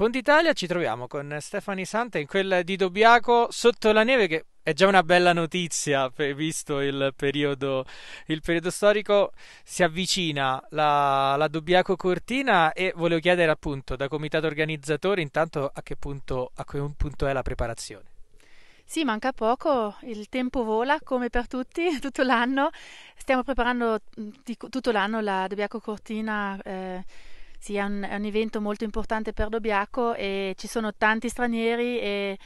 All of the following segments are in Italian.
Fondi Italia ci troviamo con Stefani Santa in quel di Dobiaco sotto la neve che è già una bella notizia visto il periodo, il periodo storico si avvicina la, la Dobiaco Cortina e volevo chiedere appunto da comitato organizzatore intanto a che punto, a che punto è la preparazione. Sì, manca poco, il tempo vola come per tutti, tutto l'anno. Stiamo preparando tutto l'anno la Dobiaco Cortina eh, sì, è un, è un evento molto importante per Dobiaco e ci sono tanti stranieri e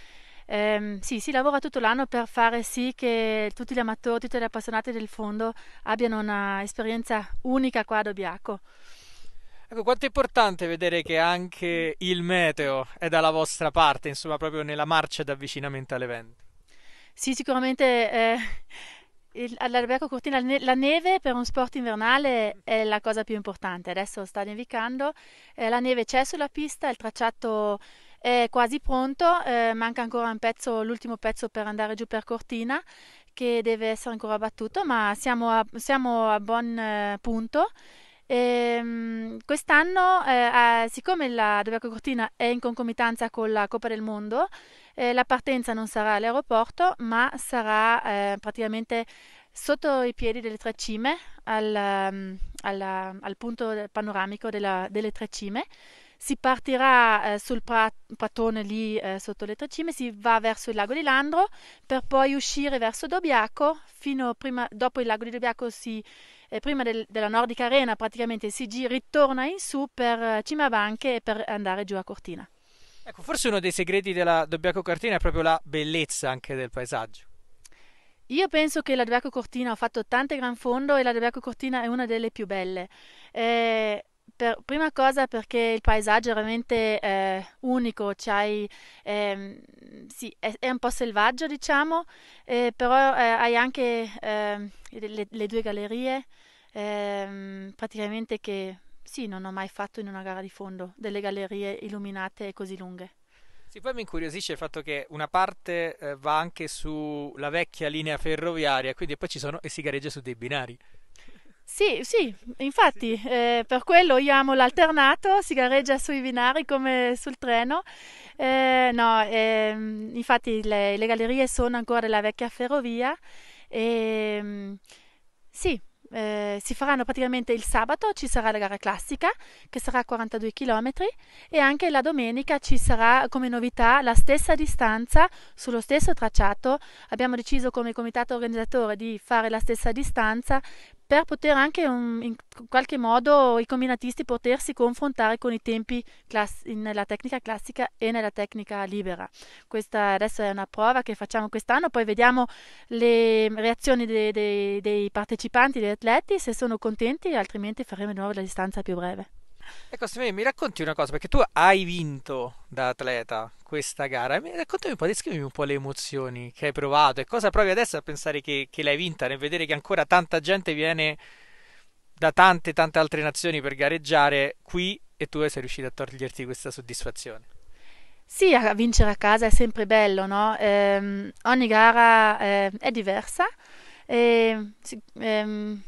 ehm, sì, si lavora tutto l'anno per fare sì che tutti gli amatori, tutti gli appassionati del fondo abbiano un'esperienza unica qua a Dobiaco. Ecco, quanto è importante vedere che anche il meteo è dalla vostra parte, insomma, proprio nella marcia d'avvicinamento all'evento. Sì, sicuramente eh, il, all'Albergo Cortina la neve per un sport invernale è la cosa più importante, adesso sta nevicando, eh, la neve c'è sulla pista, il tracciato è quasi pronto, eh, manca ancora un pezzo, l'ultimo pezzo per andare giù per Cortina che deve essere ancora battuto, ma siamo a, siamo a buon eh, punto e, ehm, quest'anno, eh, siccome la Dovia Cortina è in concomitanza con la Coppa del Mondo, eh, la partenza non sarà all'aeroporto, ma sarà eh, praticamente sotto i piedi delle tre cime, al, ehm, alla, al punto panoramico della, delle tre cime. Si partirà eh, sul prat- pratone lì eh, sotto le tre cime, si va verso il lago di Landro per poi uscire verso Dobiaco, fino prima, dopo il lago di Dobiaco si eh, prima del, della Nordica Arena praticamente il CG ritorna in su per eh, Cimabanche e per andare giù a Cortina. Ecco, forse uno dei segreti della Dobbiaco Cortina è proprio la bellezza anche del paesaggio. Io penso che la Dobbiaco Cortina, ho fatto tante gran fondo e la Dobbiaco Cortina è una delle più belle. Eh, per, prima cosa perché il paesaggio è veramente eh, unico, cioè, eh, sì, è, è, un po' selvaggio diciamo, eh, però eh, hai anche ehm, le, le, due gallerie ehm, praticamente che sì, non ho mai fatto in una gara di fondo delle gallerie illuminate così lunghe. Sì, poi mi incuriosisce il fatto che una parte eh, va anche sulla vecchia linea ferroviaria, quindi poi ci sono e si gareggia su dei binari. Sì, sì, infatti sì. Eh, per quello io amo l'alternato, si gareggia sui binari come sul treno. Eh, no, ehm, infatti le, le, gallerie sono ancora della vecchia ferrovia e ehm, sì, eh, si faranno praticamente il sabato ci sarà la gara classica che sarà 42 km e anche la domenica ci sarà come novità la stessa distanza sullo stesso tracciato. Abbiamo deciso come comitato organizzatore di fare la stessa distanza per poter anche un, um, in qualche modo i combinatisti potersi confrontare con i tempi class- nella tecnica classica e nella tecnica libera. Questa adesso è una prova che facciamo quest'anno, poi vediamo le reazioni dei, dei, dei partecipanti, degli atleti, se sono contenti, altrimenti faremo di nuovo la distanza più breve. Ecco, Simone, mi racconti una cosa, perché tu hai vinto da atleta questa gara, mi raccontami un po', descrivimi un po' le emozioni che hai provato e cosa provi adesso a pensare che, che l'hai vinta, nel vedere che ancora tanta gente viene da tante tante altre nazioni per gareggiare qui e tu sei riuscito a toglierti questa soddisfazione. Sì, a vincere a casa è sempre bello, no? Eh, ogni gara eh, è diversa. E, ehm, ehm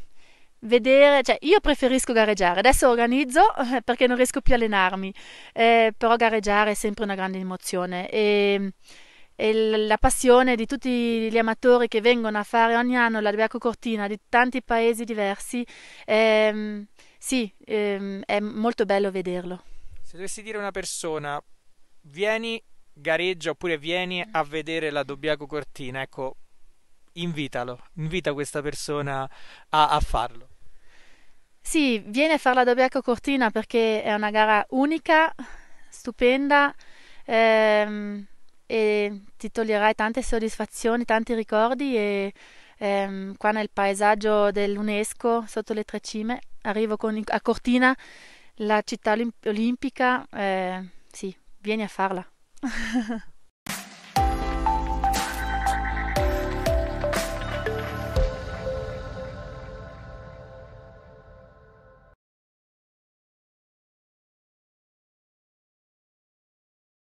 vedere, cioè io preferisco gareggiare, adesso organizzo perché non riesco più a allenarmi, eh, però gareggiare è sempre una grande emozione e, e, la passione di tutti gli amatori che vengono a fare ogni anno la Beaco Cortina di tanti paesi diversi, eh, sì, eh, è molto bello vederlo. Se dovessi dire a una persona, vieni gareggia oppure vieni a vedere la Dobbiaco Cortina, ecco, invitalo, invita questa persona a, a farlo. Sì, vieni a farla da Berco Cortina perché è una gara unica, stupenda ehm, e ti toglierai tante soddisfazioni, tanti ricordi e ehm, qua nel paesaggio dell'UNESCO sotto le tre cime arrivo con, a Cortina, la città olimpica, eh, sì, vieni a farla.